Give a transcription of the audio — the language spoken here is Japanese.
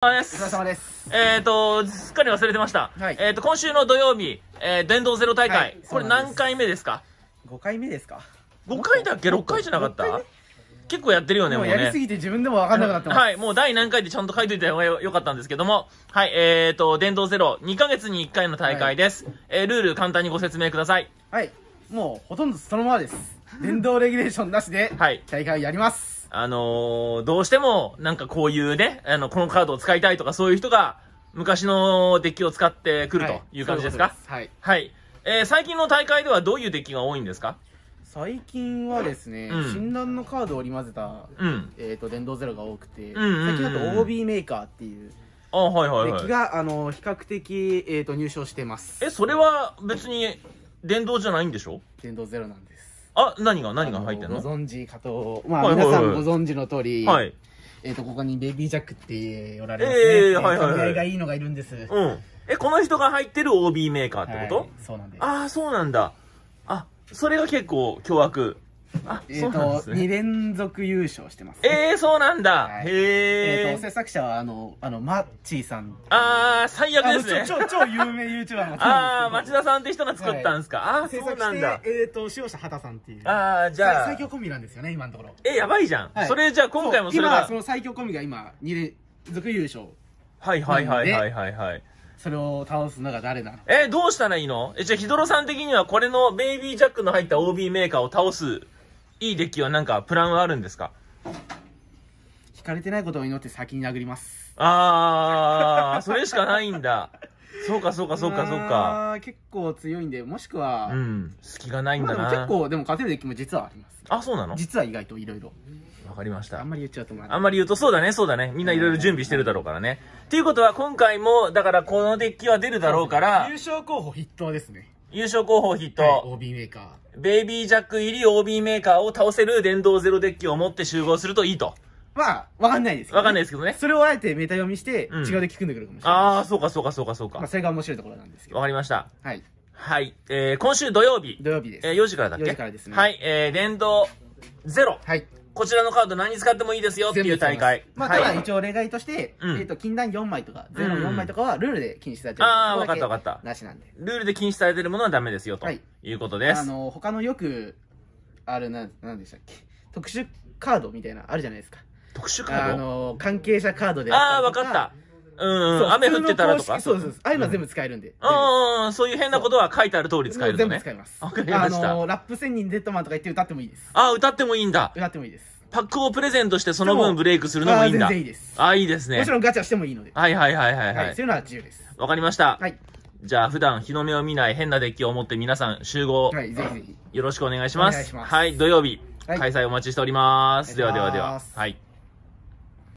す。お疲れ様です。えっ、ー、と、すっかり忘れてました。はい、えっ、ー、と、今週の土曜日、えー、電動ゼロ大会、はい、これ何回目ですか ?5 回目ですか ?5 回だっけ ?6 回じゃなかった結構やってるよね、もうね。やりすぎて自分でも分かんなくなってます。はい、もう第何回でちゃんと書いといた方がよかったんですけども、はい、えっ、ー、と、電動ゼロ、2ヶ月に1回の大会です。はい、えルール簡単にご説明ください。はい、もうほとんどそのままです。電動レギュレーションなしで、はい、大会やります。あのー、どうしても、なんかこういうね、あの、このカードを使いたいとかそういう人が、昔のデッキを使ってくるという感じですか、はい、ううはい、はい。えー、最近の大会ではどういうデッキが多いんですか最近はですね、うん、診断のカードを織り交ぜた、うん、えっ、ー、と、電動ゼロが多くて、うんうんうん、最近だと OB メーカーっていう、あはいはい、はい、デッキが、あの、比較的、えっ、ー、と、入賞してます。え、それは別に、電動じゃないんでしょ電動ゼロなんです。あ、何が何が入ってんのご存知かと、まあ、皆さんご存知の通り、はい。えっ、と、ここにベビージャックっておられる、ね。ええはいはいはい。がいいのがいるんです。うん。え、この人が入ってる OB メーカーってこと、そうなんです。ああ、そうなんだ。あ、それが結構凶悪。えっ、と、ね、2連続優勝してます、ね。ええー、そうなんだ、はい、へえ。えっ、ー、と、制作者は、あの、あの、マッチーさん。ああ、最悪ですね。超、超有名 YouTuber のああ、町田さんって人が作ったんですか。はい、ああ、そうなんだ。えっ、と、使用者畑さんっていう。ああ、じゃあ。最強コンビなんですよね、今のところ。えー、やばいじゃん。はい、それじゃあ今回もそれが。今、その最強コンビが今、2連続優勝。はいはいはいはいはいはい。それを倒すのが誰なのえどうしたらいいのえ、じゃあ、ヒドロさん的にはこれのベイビージャックの入った OB メーカーを倒すいいデッキはなんかプランはあるんですか引かれてないことを祈って先に殴りますああそれしかないんだ そうかそうかそうかそうか結構強いんでもしくはうん隙がないんだな、まあ、結構でも勝てるデッキも実はありますあそうなの実は意外といろいろわかりました。あんまり言っちゃうと思あんまり言うと、そうだね、そうだね。みんないろいろ準備してるだろうからね。っていうことは、今回も、だからこのデッキは出るだろうから。優勝候補筆頭ですね。優勝候補筆頭、はい、OB メーカー。ベイビージャック入り OB メーカーを倒せる電動ゼロデッキを持って集合するといいと。まあ、わかんないですけど、ね、わかんないですけどね。それをあえてメタ読みして、うん、違うで聞くんでくるかもしれない。ああ、そうかそうかそうかそうか。まあ、それが面白いところなんですけど。わかりました。はい。はい。えー、今週土曜日。土曜日です。えー、4時からだっけ ?4 時からですね。はい。えー、電動ゼロ。はい。こちらのカード何使ってもいいですよっていう大会。まあ、ただ一応例外として、うん、えっ、ー、と、禁断4枚とか、ゼロ4枚とかはルールで禁止されてる。ああ、わかったわかった。なしなんで。ルールで禁止されてるものはダメですよ、ということです。はい、あの、他のよく、あれな、なんでしたっけ。特殊カードみたいな、あるじゃないですか。特殊カードあの、関係者カードでああ、わかった。うん、雨降ってたらとか。そうそうああいうのは全部使えるんで。うん、そういう変なことは書いてある通り使えるのね。全部使います。わかりました。あの、ラップ千人デッドマンとか言って歌ってもいいです。あ、歌ってもいいんだ。歌ってもいいです。パックをプレゼントしてその分ブレイクするのもいいんだ。あ、いいです。あ、いいですね。もちろんガチャしてもいいので。はいはいはいはい、はい、そういうのは自由です。わかりました。はい。じゃあ普段日の目を見ない変なデッキを持って皆さん集合。はい、ぜひぜひ。よろしくお願いします。お願いします。はい、土曜日、開催お待ちしております。ではではでは。はい。